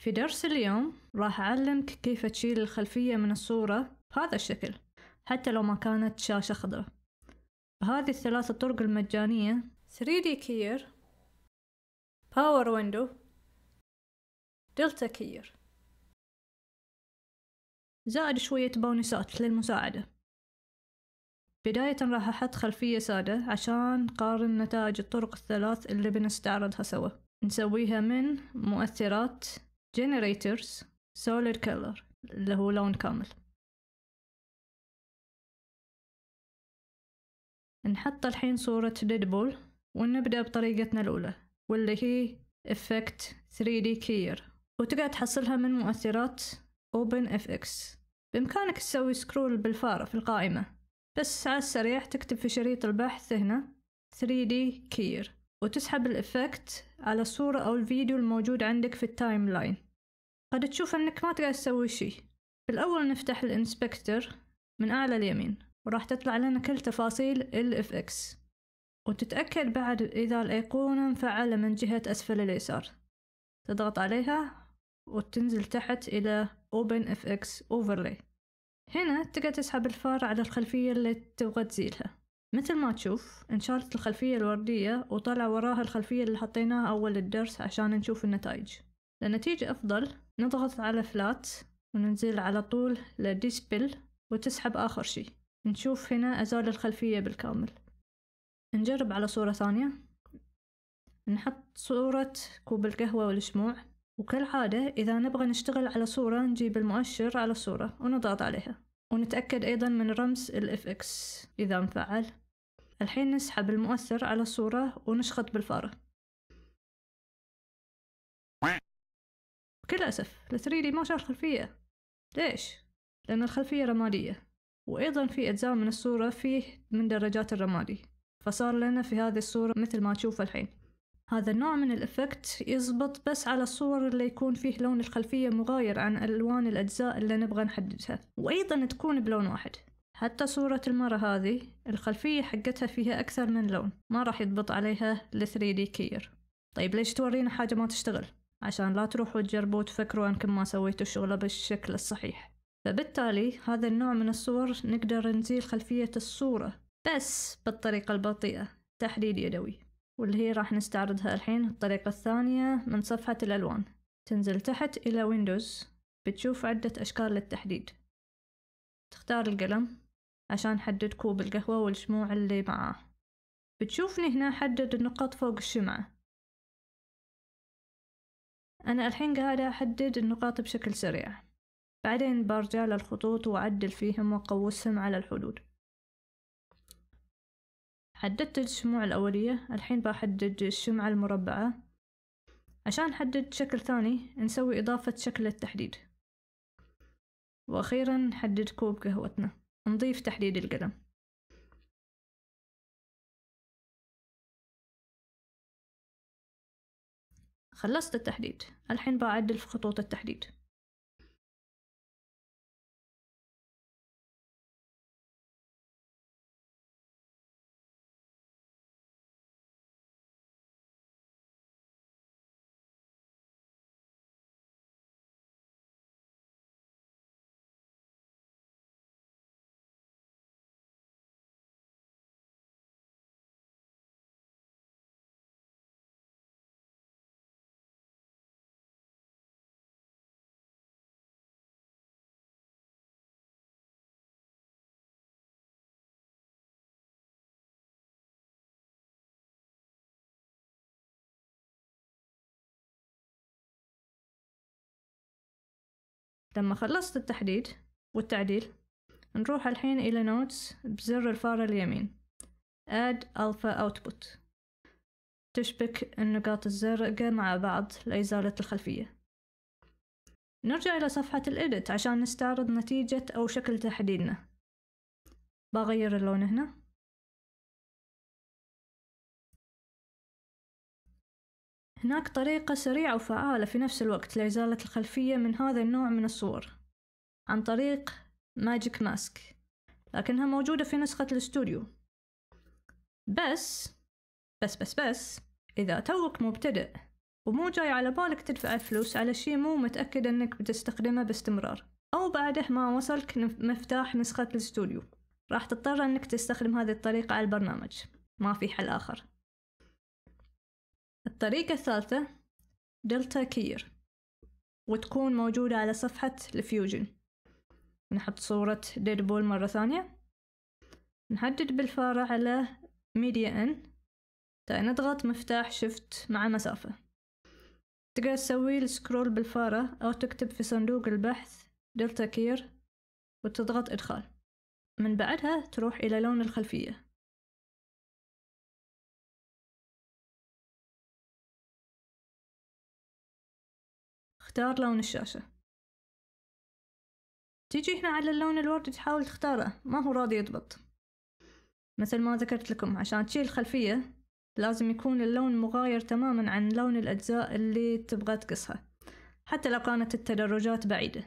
في درس اليوم راح أعلمك كيف تشيل الخلفية من الصورة بهذا الشكل حتى لو ما كانت شاشة خضراء بهذه الثلاث طرق المجانية 3D Keyer Power Window Delta Keyer زائد شوية بونسات للمساعدة بداية راح أحط خلفية سادة عشان نقارن نتائج الطرق الثلاث اللي بنستعرضها سوا نسويها من مؤثرات generators solar color اللي هو لون كامل نحط الحين صورة ديدبول ونبدأ بطريقتنا الأولى واللي هي effect 3D كير وتقعد تحصلها من مؤثرات OpenFX بإمكانك تسوي سكرول بالفار في القائمة بس على السريع تكتب في شريط البحث هنا 3D كير وتسحب الإفكت على الصورة أو الفيديو الموجود عندك في التايم لاين قد تشوف أنك ما تقدر تسوي شي بالأول نفتح الإنسبكتر من أعلى اليمين وراح تطلع لنا كل تفاصيل الـ FX وتتأكد بعد إذا الأيقونة مفعلة من جهة أسفل اليسار تضغط عليها وتنزل تحت إلى Open FX Overlay هنا تقدر تسحب الفار على الخلفية اللي تبغى تزيلها مثل ما تشوف انشالت الخلفية الوردية وطلع وراها الخلفية اللي حطيناها أول الدرس عشان نشوف النتائج لنتيجة أفضل نضغط على فلات وننزل على طول لديسبل وتسحب آخر شي نشوف هنا أزال الخلفية بالكامل نجرب على صورة ثانية نحط صورة كوب القهوة والشموع وكالعادة إذا نبغى نشتغل على صورة نجيب المؤشر على الصورة ونضغط عليها ونتأكد أيضا من رمز الـ FX إذا مفعل الحين نسحب المؤثر على الصورة ونشخط بالفارة بكل أسف الثريدي ما شاف خلفية ليش؟ لأن الخلفية رمادية وأيضا في أجزاء من الصورة فيه من درجات الرمادي فصار لنا في هذه الصورة مثل ما تشوف الحين هذا النوع من الإفكت يزبط بس على الصور اللي يكون فيه لون الخلفية مغاير عن ألوان الأجزاء اللي نبغى نحددها وأيضا تكون بلون واحد حتى صورة المرة هذه الخلفية حقتها فيها أكثر من لون ما راح يضبط عليها الـ 3D كير طيب ليش تورينا حاجة ما تشتغل؟ عشان لا تروحوا تجربوا وتفكروا أنكم ما سويتوا الشغلة بالشكل الصحيح فبالتالي هذا النوع من الصور نقدر نزيل خلفية الصورة بس بالطريقة البطيئة تحديد يدوي واللي هي راح نستعرضها الحين الطريقة الثانية من صفحة الألوان تنزل تحت إلى ويندوز بتشوف عدة أشكال للتحديد تختار القلم عشان حدد كوب القهوة والشموع اللي معاه بتشوفني هنا حدد النقاط فوق الشمعة أنا الحين قاعدة أحدد النقاط بشكل سريع بعدين برجع للخطوط وأعدل فيهم وأقوسهم على الحدود حددت الشموع الأولية الحين بحدد الشمعة المربعة عشان حدد شكل ثاني نسوي إضافة شكل التحديد وأخيرا نحدد كوب قهوتنا نضيف تحديد القدم خلصت التحديد الحين بعدل في خطوط التحديد لما خلصت التحديد والتعديل نروح الحين إلى نوتس بزر الفارة اليمين Add Alpha Output تشبك النقاط الزرقاء مع بعض لإزالة الخلفية نرجع إلى صفحة الإدت عشان نستعرض نتيجة أو شكل تحديدنا بغير اللون هنا هناك طريقة سريعة وفعالة في نفس الوقت لإزالة الخلفية من هذا النوع من الصور عن طريق ماجيك ماسك لكنها موجودة في نسخة الاستوديو بس بس بس بس إذا توك مبتدئ ومو جاي على بالك تدفع فلوس على شي مو متأكد أنك بتستخدمه باستمرار أو بعده ما وصلك مفتاح نسخة الاستوديو راح تضطر أنك تستخدم هذه الطريقة على البرنامج ما في حل آخر الطريقة الثالثة دلتا كير وتكون موجودة على صفحة الفيوجن نحط صورة ديدبول مرة ثانية نحدد بالفارة على ميديا ان طيب، نضغط مفتاح شفت مع مسافة تقدر تسوي السكرول بالفارة أو تكتب في صندوق البحث دلتا كير وتضغط إدخال من بعدها تروح إلى لون الخلفية اختار لون الشاشة تيجي هنا على اللون الوردي تحاول تختاره ما هو راضي يضبط مثل ما ذكرت لكم عشان تشيل الخلفية لازم يكون اللون مغاير تماما عن لون الأجزاء اللي تبغى تقصها حتى لو كانت التدرجات بعيدة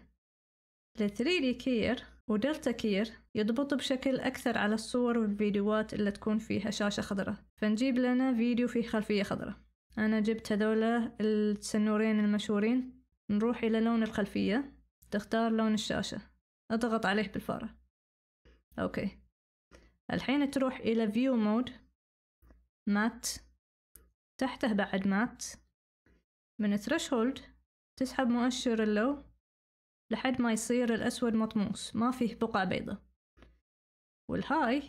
الثريدي كير ودلتا كير يضبط بشكل أكثر على الصور والفيديوهات اللي تكون فيها شاشة خضراء فنجيب لنا فيديو فيه خلفية خضراء أنا جبت هذولا السنورين المشهورين نروح إلى لون الخلفية تختار لون الشاشة اضغط عليه بالفارة أوكي الحين تروح إلى View Mode مات تحته بعد مات من Threshold تسحب مؤشر اللو لحد ما يصير الأسود مطموس ما فيه بقع بيضة والهاي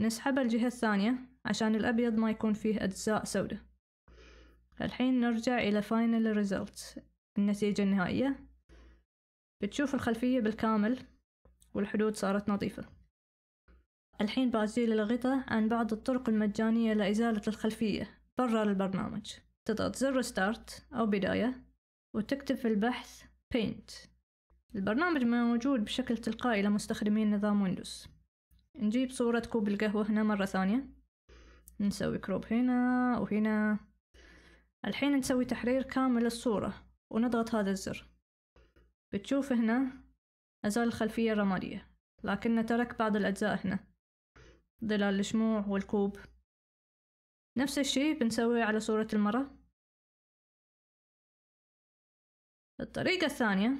نسحب الجهة الثانية عشان الأبيض ما يكون فيه أجزاء سوداء الحين نرجع إلى Final Result النتيجة النهائية بتشوف الخلفية بالكامل والحدود صارت نظيفة الحين بأزيل الغطاء عن بعض الطرق المجانية لإزالة الخلفية برا البرنامج تضغط زر ستارت أو بداية وتكتب في البحث Paint البرنامج موجود بشكل تلقائي لمستخدمين نظام ويندوز نجيب صورة كوب القهوة هنا مرة ثانية نسوي كروب هنا وهنا الحين نسوي تحرير كامل للصورة ونضغط هذا الزر بتشوف هنا أزال الخلفية الرمادية لكن ترك بعض الأجزاء هنا ظلال الشموع والكوب نفس الشي بنسويه على صورة المرأة الطريقة الثانية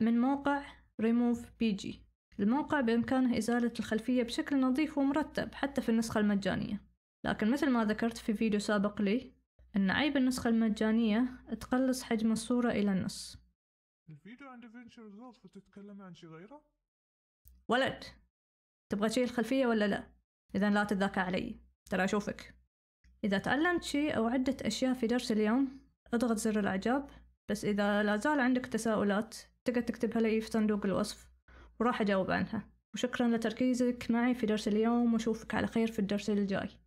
من موقع ريموف بي جي الموقع بإمكانه إزالة الخلفية بشكل نظيف ومرتب حتى في النسخة المجانية لكن مثل ما ذكرت في فيديو سابق لي أن عيب النسخة المجانية تقلص حجم الصورة إلى النص الفيديو عن فينشر ريزولت وتتكلم عن شي غيره؟ ولد تبغى شي الخلفية ولا لا؟ إذا لا تتذاكى علي ترى أشوفك إذا تعلمت شي أو عدة أشياء في درس اليوم اضغط زر الإعجاب بس إذا لا زال عندك تساؤلات تقدر تكتبها لي في صندوق الوصف وراح أجاوب عنها وشكرا لتركيزك معي في درس اليوم وأشوفك على خير في الدرس الجاي